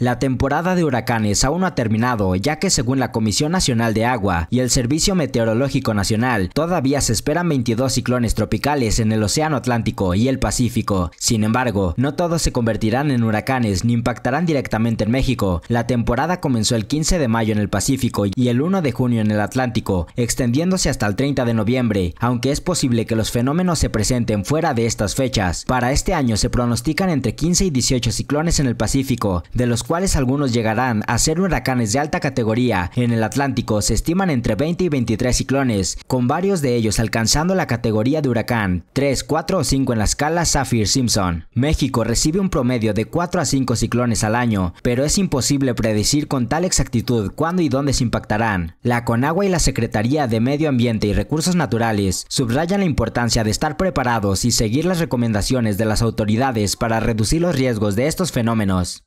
La temporada de huracanes aún no ha terminado, ya que según la Comisión Nacional de Agua y el Servicio Meteorológico Nacional, todavía se esperan 22 ciclones tropicales en el Océano Atlántico y el Pacífico. Sin embargo, no todos se convertirán en huracanes ni impactarán directamente en México. La temporada comenzó el 15 de mayo en el Pacífico y el 1 de junio en el Atlántico, extendiéndose hasta el 30 de noviembre, aunque es posible que los fenómenos se presenten fuera de estas fechas. Para este año se pronostican entre 15 y 18 ciclones en el Pacífico, de los cuales algunos llegarán a ser huracanes de alta categoría. En el Atlántico se estiman entre 20 y 23 ciclones, con varios de ellos alcanzando la categoría de huracán, 3, 4 o 5 en la escala Saffir-Simpson. México recibe un promedio de 4 a 5 ciclones al año, pero es imposible predecir con tal exactitud cuándo y dónde se impactarán. La Conagua y la Secretaría de Medio Ambiente y Recursos Naturales subrayan la importancia de estar preparados y seguir las recomendaciones de las autoridades para reducir los riesgos de estos fenómenos.